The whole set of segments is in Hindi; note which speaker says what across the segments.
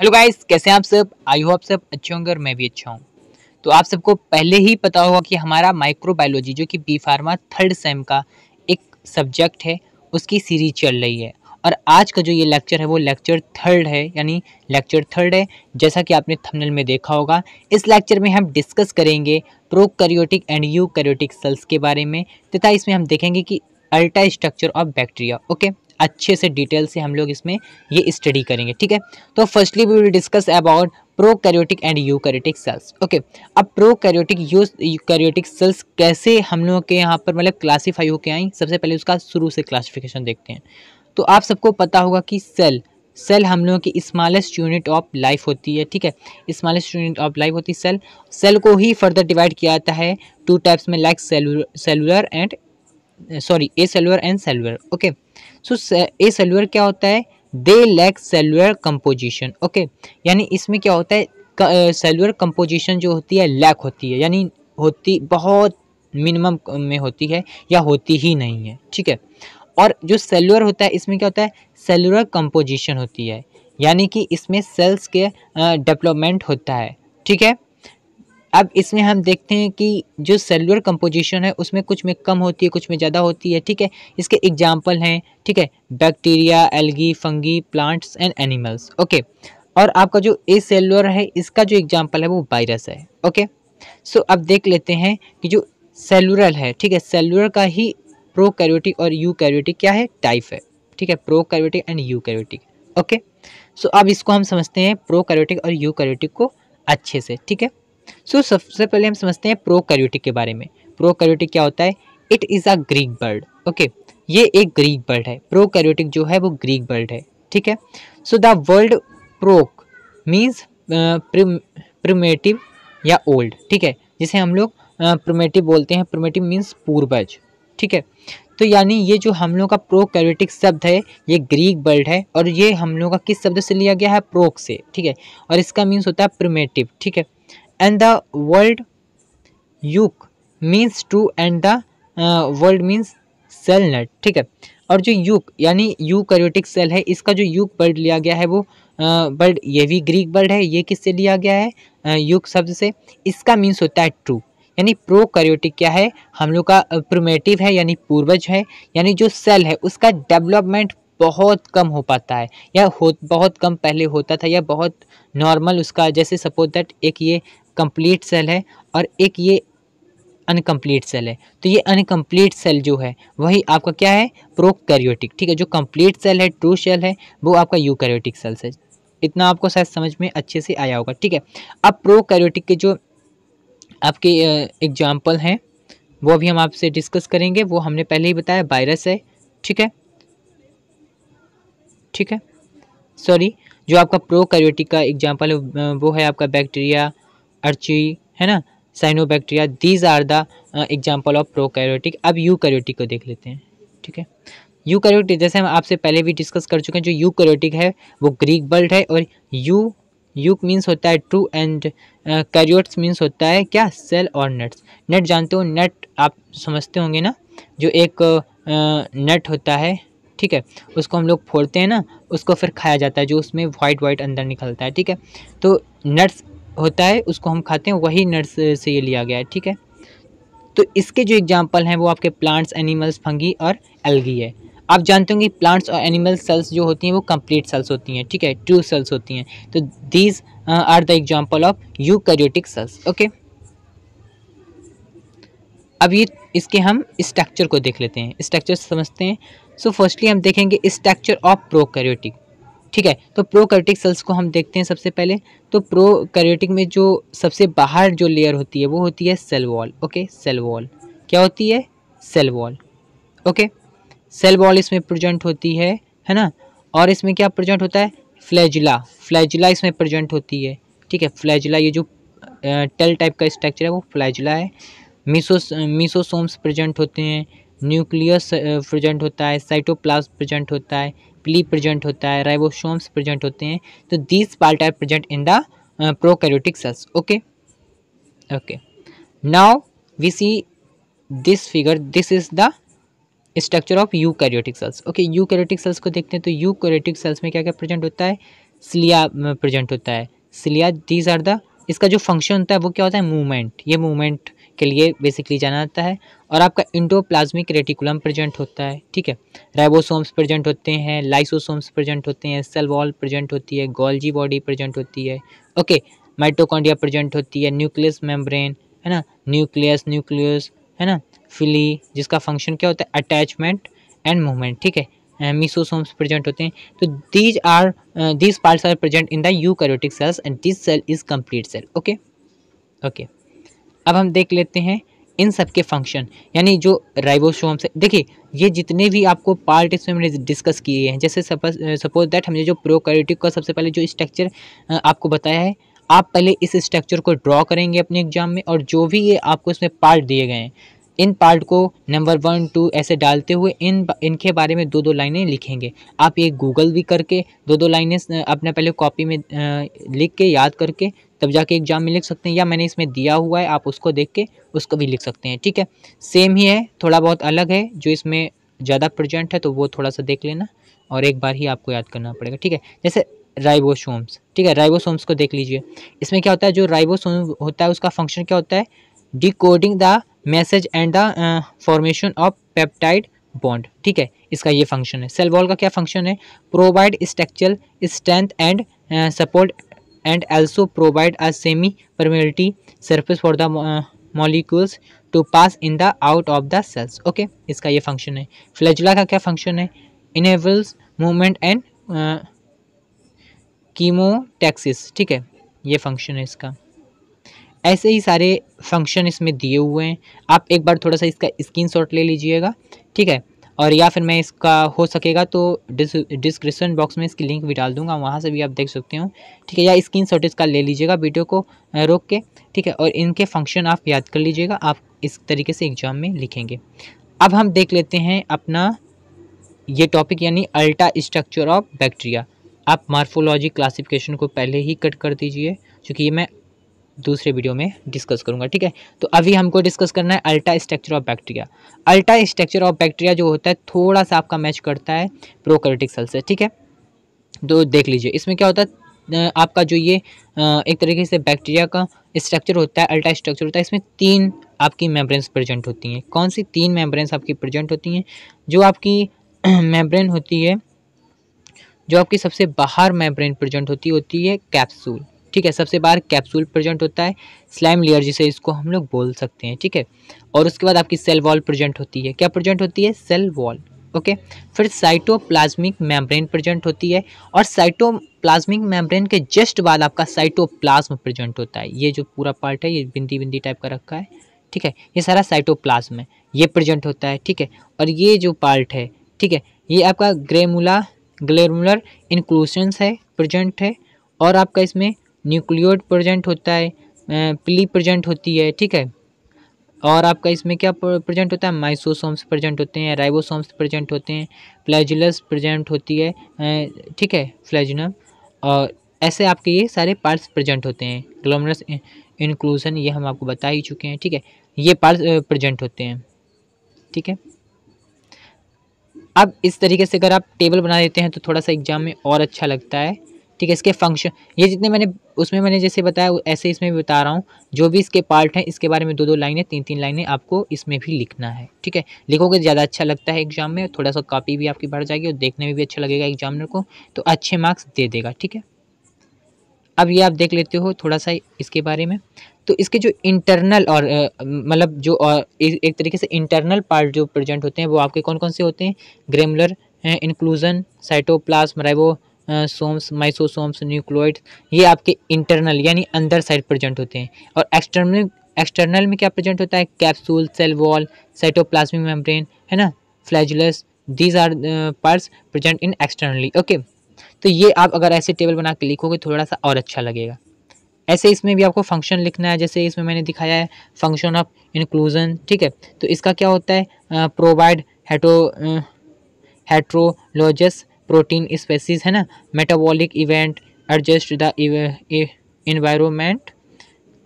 Speaker 1: हेलो गाइस कैसे हैं आप सब आई हो आप सब अच्छे होंगे और मैं भी अच्छा हूँ तो आप सबको पहले ही पता होगा कि हमारा माइक्रोबायोलॉजी जो कि बी फार्मा थर्ड सेम का एक सब्जेक्ट है उसकी सीरीज चल रही है और आज का जो ये लेक्चर है वो लेक्चर थर्ड है यानी लेक्चर थर्ड है जैसा कि आपने थंबनेल में देखा होगा इस लेक्चर में हम डिस्कस करेंगे प्रोकैरियोटिक एंड करियोटिक सेल्स के बारे में तथा इसमें हम देखेंगे कि ultra structure of bacteria okay अच्छे से डिटेल से हम लोग इसमें ये स्टडी करेंगे ठीक है तो firstly we will discuss about prokaryotic and karyotic cells okay अब प्रोकैरियोटिक यूकैरियोटिक सेल्स कैसे हम लोग के यहाँ पर मतलब क्लासीफाई होके आई सबसे पहले उसका शुरू से क्लासीफिकेशन देखते हैं तो आप सबको पता होगा कि सेल सेल हम लोगों की स्मॉलेस्ट यूनिट ऑफ लाइफ होती है ठीक है स्मॉलेस्ट यूनिट ऑफ लाइफ होती है सेल सेल को ही फर्दर डिवाइड किया जाता है टू टाइप्स में like cellular and sorry acellular and cellular okay so acellular क्या होता है they lack cellular composition okay यानी इसमें क्या होता है सेलुलर कंपोजिशन जो होती है लैक होती है यानी होती बहुत मिनिमम में होती है या होती ही नहीं है ठीक है और जो सेलुलर होता है इसमें क्या होता है सेलुलर कंपोजिशन होती है यानी कि इसमें सेल्स के डेवलपमेंट होता है ठीक है अब इसमें हम देखते हैं कि जो सेलुलर कंपोजिशन है उसमें कुछ में कम होती है कुछ में ज़्यादा होती है ठीक है इसके एग्जाम्पल हैं ठीक है bacteria algae fungi plants and animals okay और आपका जो ए सेलुलर है इसका जो एग्जाम्पल है वो वायरस है ओके सो अब देख लेते हैं कि जो सेलुलर है ठीक है सेलुलर का ही प्रो कैरियोटिक और यू कैरियोटिक क्या है टाइप है ठीक है prokaryotic and eukaryotic okay so अब इसको हम समझते हैं प्रो कैरियोटिक और यू कैरियोटिक को अच्छे से ठीक है सो so, सबसे पहले हम समझते हैं प्रो करियोटिक के बारे में प्रो क्या होता है it is a Greek bird okay ये एक ग्रीक बर्ड है प्रो करियोटिक जो है वो ग्रीक बर्ड है ठीक है so the world pro means primitive या ओल्ड ठीक है जिसे हम लोग प्रोमेटिव बोलते हैं प्रोमेटिव मीन्स पूर्वज ठीक है तो यानी ये जो हम लोग का प्रो कैरेटिक शब्द है ये ग्रीक बर्ड है और ये हम लोग का किस शब्द से लिया गया है प्रोक से ठीक है और इसका मीन्स होता है प्रोमेटिव ठीक है and the world eu means to and the world means cell net ठीक है और जो यूक यानी यू करियोटिक सेल है इसका जो यूक बर्ड लिया गया है वो बर्ड uh, ये भी ग्रीक बर्ड है ये किससे लिया गया है यूक uh, शब्द से इसका मीन्स होता है ट्रू यानी प्रो करियोटिक क्या है हम लोग का प्रोमेटिव uh, है यानी पूर्वज है यानी जो सेल है उसका डेवलपमेंट बहुत कम हो पाता है या हो बहुत कम पहले होता था या बहुत नॉर्मल उसका जैसे सपोज दैट एक ये कंप्लीट सेल है और एक ये अनकम्प्लीट सेल है तो ये अनकम्प्लीट सेल जो है वही आपका क्या है प्रोकैरियोटिक ठीक है जो कंप्लीट सेल है ट्रू सेल है वो आपका यूकैरियोटिक सेल्स है इतना आपको शायद समझ में अच्छे से आया होगा ठीक है अब प्रोकैरियोटिक के जो आपके एग्जाम्पल हैं वो अभी हम आपसे डिस्कस करेंगे वो हमने पहले ही बताया वायरस है ठीक है ठीक है सॉरी जो आपका प्रोकैरियोटिक का एग्जाम्पल है वो है आपका बैक्टीरिया अर्ची है ना cyanobacteria these are the example of prokaryotic अब यू को देख लेते हैं ठीक है यू जैसे हम आपसे पहले भी डिस्कस कर चुके हैं जो यू है वो ग्रीक बर्ड है और यू यूक मीन्स होता है ट्रू एंड कैरियोट्स मीन्स होता है क्या सेल और नट्स नेट जानते हो नेट आप समझते होंगे ना जो एक नेट uh, होता है ठीक है उसको हम लोग फोड़ते हैं ना उसको फिर खाया जाता है जो उसमें वाइट वाइट अंदर निकलता है ठीक है तो नट्स होता है उसको हम खाते हैं वही नट्स से ये लिया गया है ठीक है तो इसके जो एग्जाम्पल हैं वो आपके प्लांट्स एनिमल्स फंगी और एल्गी है आप जानते होंगे प्लांट्स और एनिमल सेल्स जो होती हैं वो कंप्लीट सेल्स होती हैं ठीक है ट्रू सेल्स होती हैं तो these are the example of eukaryotic cells okay अब ये इसके हम स्ट्रक्चर को देख लेते हैं स्ट्रक्चर समझते हैं सो so फर्स्टली हम देखेंगे स्ट्रक्चर ऑफ प्रोकैरियोटिक ठीक है तो प्रोकैरियोटिक सेल्स को हम देखते हैं सबसे पहले तो प्रोकैरियोटिक में जो सबसे बाहर जो लेयर होती है वो होती है cell wall okay cell wall क्या होती है cell wall okay cell wall इसमें प्रजेंट होती है है ना और इसमें क्या प्रजेंट होता है फ्लैजिला फ्लैजिला इसमें प्रजेंट होती है ठीक है फ्लैजिला ये जो टेल टाइप का स्ट्रक्चर है वो फ्लैजिला है मीसोस मीसोसोम्स प्रजेंट होते हैं न्यूक्लियस प्रजेंट होता है साइटोप्लाज्म प्रजेंट होता है न्यूक्ली प्रेजेंट होता है राइबोसोम्स प्रेजेंट होते हैं तो these part are present in the prokaryotic cells okay okay now we see this figure this is the structure of eu cells okay eu cells को देखते हैं तो यू सेल्स में क्या क्या प्रेजेंट होता है सिलिया प्रेजेंट uh, होता है सिलिया दीज आर द इसका जो फंक्शन होता है वो क्या होता है मूवमेंट ये मूवमेंट के लिए बेसिकली जाना जाता है और आपका इंडोप्लाज्मिक रेटिकुलम प्रेजेंट होता है ठीक है राइबोसोम्स प्रेजेंट होते हैं लाइसोसोम्स प्रेजेंट होते हैं सेल वॉल प्रेजेंट होती है गोल्जी बॉडी प्रेजेंट होती है ओके माइटोकॉन्डिया प्रेजेंट होती है न्यूक्लियस मेम्ब्रेन है ना न्यूक्लियस न्यूक्लियस है ना फिली जिसका फंक्शन क्या होता है अटैचमेंट एंड मूवमेंट ठीक है मिसोसोम्स प्रेजेंट होते हैं तो these are these parts are present in the eukaryotic cells and this cell is complete cell okay okay अब हम देख लेते हैं इन सब के फंक्शन यानी जो राइबोसोम्स है देखिए ये जितने भी आपको पार्ट इसमें हमने डिस्कस किए हैं जैसे सपोज दैट हमने जो प्रोकैरियोटिक का सबसे पहले जो स्ट्रक्चर आपको बताया है आप पहले इस स्ट्रक्चर को ड्रॉ करेंगे अपने एग्जाम में और जो भी ये आपको इसमें पार्ट दिए गए हैं इन पार्ट को नंबर वन टू ऐसे डालते हुए इन इनके बारे में दो दो लाइनें लिखेंगे आप ये गूगल भी करके दो दो लाइनें अपने पहले कॉपी में लिख के याद करके तब जाके एग्जाम में लिख सकते हैं या मैंने इसमें दिया हुआ है आप उसको देख के उसको भी लिख सकते हैं ठीक है सेम ही है थोड़ा बहुत अलग है जो इसमें ज़्यादा प्रजेंट है तो वो थोड़ा सा देख लेना और एक बार ही आपको याद करना पड़ेगा ठीक है जैसे राइबोसोम्स ठीक है राइबोसोम्स को देख लीजिए इसमें क्या होता है जो राइबोसोम होता है उसका फंक्शन क्या होता है decoding the message and the formation of peptide bond ठीक है इसका ये फंक्शन है सेल वॉल का क्या फंक्शन है provide structure strength and support and also provide a semi permeability surface for the molecules to pass in the out of the cells okay इसका ये फंक्शन है फ्लैजला का क्या फंक्शन है इनेबल्स मूवमेंट एंड कीमोटैक्सिस ठीक है ये फंक्शन है इसका ऐसे ही सारे फंक्शन इसमें दिए हुए हैं आप एक बार थोड़ा सा इसका स्क्रीन ले लीजिएगा ठीक है और या फिर मैं इसका हो सकेगा तो डिस्क्रिप्शन बॉक्स में इसकी लिंक भी डाल दूंगा वहाँ से भी आप देख सकते हो ठीक है या स्क्रीन शॉट इसका ले लीजिएगा वीडियो को रोक के ठीक है और इनके फंक्शन आप याद कर लीजिएगा आप इस तरीके से एग्ज़ाम में लिखेंगे अब हम देख लेते हैं अपना ये टॉपिक यानी अल्टा स्ट्रक्चर ऑफ बैक्टीरिया आप मार्फोलॉजी क्लासीफिकेशन को पहले ही कट कर दीजिए क्योंकि ये मैं दूसरे वीडियो में डिस्कस करूँगा ठीक है तो अभी हमको डिस्कस करना है ultra structure of bacteria ultra structure of bacteria जो होता है थोड़ा सा आपका मैच करता है प्रोकर्टिक सेल से ठीक है तो देख लीजिए इसमें क्या होता है आपका जो ये एक तरीके से बैक्टीरिया का स्ट्रक्चर होता है अल्टा स्ट्रक्चर होता है इसमें तीन आपकी मेम्ब्रेन प्रेजेंट होती हैं कौन सी तीन मेम्ब्रेन्स आपकी प्रेजेंट होती हैं जो आपकी मेम्ब्रेन होती है जो आपकी सबसे बाहर मेम्ब्रेन प्रेजेंट होती होती है कैप्सूल ठीक है सबसे बाहर कैप्सूल प्रेजेंट होता है स्लाइम लेयर जिसे इसको हम लोग बोल सकते हैं ठीक है और उसके बाद आपकी सेल वॉल प्रेजेंट होती है क्या प्रेजेंट होती है सेल वॉल ओके फिर साइटोप्लाज्मिक मेम्ब्रेन प्रेजेंट होती है और साइटोप्लाज्मिक मेम्ब्रेन के जस्ट बाद आपका साइटोप्लाज्म प्रेजेंट होता है ये जो पूरा पार्ट है ये बिंदी बिंदी टाइप का रखा है ठीक है ये सारा साइटोप्लाज्म है ये प्रेजेंट होता है ठीक है और ये जो पार्ट है ठीक है ये आपका ग्रेमूला ग्लेमुलर इनक्लूशंस है प्रेजेंट है और आपका इसमें न्यूक्लियोड प्रेजेंट होता है प्ली प्रेजेंट होती है ठीक है और आपका इसमें क्या प्रेजेंट होता है माइसोसोम्स प्रेजेंट होते हैं राइबोसोम्स प्रेजेंट होते हैं फ्लैजुलस प्रेजेंट होती है ठीक है फ्लैजुलम और ऐसे आपके ये सारे पार्ट्स प्रेजेंट होते हैं ग्लोमरस इंक्लूजन ये हम आपको बता ही चुके हैं ठीक है ये पार्ट्स प्रेजेंट होते हैं ठीक है अब इस तरीके से अगर आप टेबल बना देते हैं तो थोड़ा सा एग्जाम में और अच्छा लगता है ठीक है इसके फंक्शन ये जितने मैंने उसमें मैंने जैसे बताया ऐसे इसमें भी बता रहा हूँ जो भी इसके पार्ट हैं इसके बारे में दो दो लाइनें तीन तीन लाइनें आपको इसमें भी लिखना है ठीक है लिखोगे तो ज़्यादा अच्छा लगता है एग्जाम में थोड़ा सा कॉपी भी आपकी बढ़ जाएगी और देखने में भी अच्छा लगेगा एग्जामिनर को तो अच्छे मार्क्स दे देगा ठीक है अब ये आप देख लेते हो थोड़ा सा इसके बारे में तो इसके जो इंटरनल और मतलब जो और एक तरीके से इंटरनल पार्ट जो प्रेजेंट होते हैं वो आपके कौन कौन से होते हैं granular inclusion cytoplasm ribosomes mesosomes nucleoid ये आपके इंटरनल यानी अंदर साइड प्रजेंट होते हैं और एक्सटर्नल एक्सटर्नल में क्या प्रजेंट होता है capsule cell wall cytoplasmic membrane है ना flagellum these are parts present in externally okay तो ये आप अगर ऐसे टेबल बना के लिखोगे थोड़ा सा और अच्छा लगेगा ऐसे इसमें भी आपको फंक्शन लिखना है जैसे इसमें मैंने दिखाया है फंक्शन ऑफ इंक्लूजन ठीक है तो इसका क्या होता है provide hetero heterologous protein species है ना metabolic event adjust the environment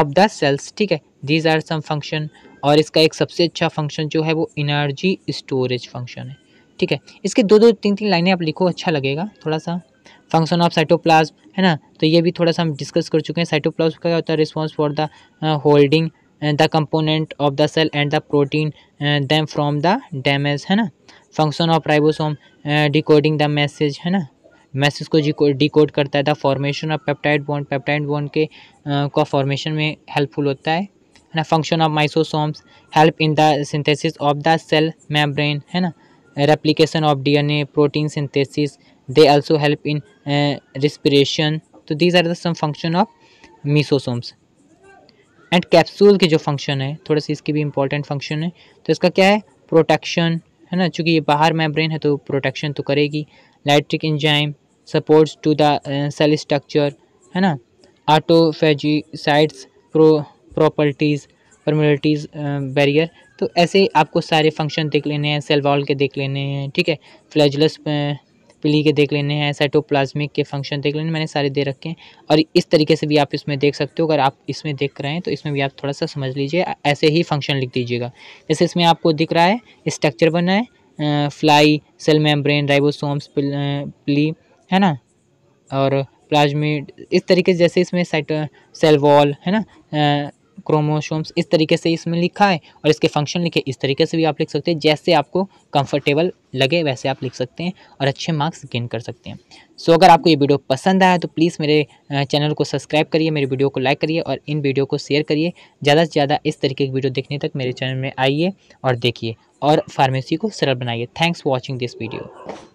Speaker 1: of the cells ठीक है दीज आर सम फंक्शन और इसका एक सबसे अच्छा फंक्शन जो है वो इनर्जी स्टोरेज फंक्शन है ठीक है इसके दो दो तीन तीन लाइनें आप लिखो अच्छा लगेगा थोड़ा सा फंक्शन ऑफ साइटोप्लाज्म है ना तो ये भी थोड़ा सा हम डिस्कस कर चुके हैं साइटोप्लाज्म का क्या होता है response for the holding the component of the cell and the protein them from the damage है ना function of ribosome decoding the message है ना मैसेज को डिकोड करता है the formation of peptide bond peptide bond के का फॉर्मेशन में हेल्पफुल होता है है ना function of mesosomes help in the synthesis of the cell membrane है ना replication of DNA protein synthesis they also help in respiration तो these are the some function of mesosomes and capsule के जो फंक्शन है थोड़ा सा इसकी भी इम्पोर्टेंट फंक्शन है तो इसका क्या है प्रोटेक्शन है ना चूँकि ये बाहर मेम्ब्रेन है तो प्रोटेक्शन तो करेगी lytic enzyme supports to the cell structure है ना आटोफेजीसाइड्स प्रो प्रॉपर्टीज़ परमिलिटीज़ बैरियर तो ऐसे आपको सारे फंक्शन देख लेने हैं सेल वॉल के देख लेने हैं ठीक है फ्लैजलस पिली के देख लेने हैं साइटोप्लाज्मिक के फंक्शन देख लेने मैंने सारे दे रखे हैं और इस तरीके से भी आप इसमें देख सकते हो अगर आप इसमें देख रहे हैं तो इसमें भी आप थोड़ा सा समझ लीजिए ऐसे ही फंक्शन लिख दीजिएगा जैसे इसमें आपको दिख रहा है स्ट्रक्चर बना है फ्लाई सेल मेम्ब्रेन राइबोसोम्स प्ली है ना और प्लाज्मिड इस तरीके से जैसे इसमें साइट सेल वॉल है ना क्रोमोशोम्स इस तरीके से इसमें लिखा है और इसके फंक्शन लिखे इस तरीके से भी आप लिख सकते हैं जैसे आपको कंफर्टेबल लगे वैसे आप लिख सकते हैं और अच्छे मार्क्स गेन कर सकते हैं सो अगर आपको ये वीडियो पसंद आया तो प्लीज़ मेरे चैनल को सब्सक्राइब करिए मेरे वीडियो को लाइक करिए और इन वीडियो को शेयर करिए ज़्यादा से ज़्यादा इस तरीके की वीडियो देखने तक मेरे चैनल में आइए और देखिए और फार्मेसी को सरल बनाइए thanks for watching this video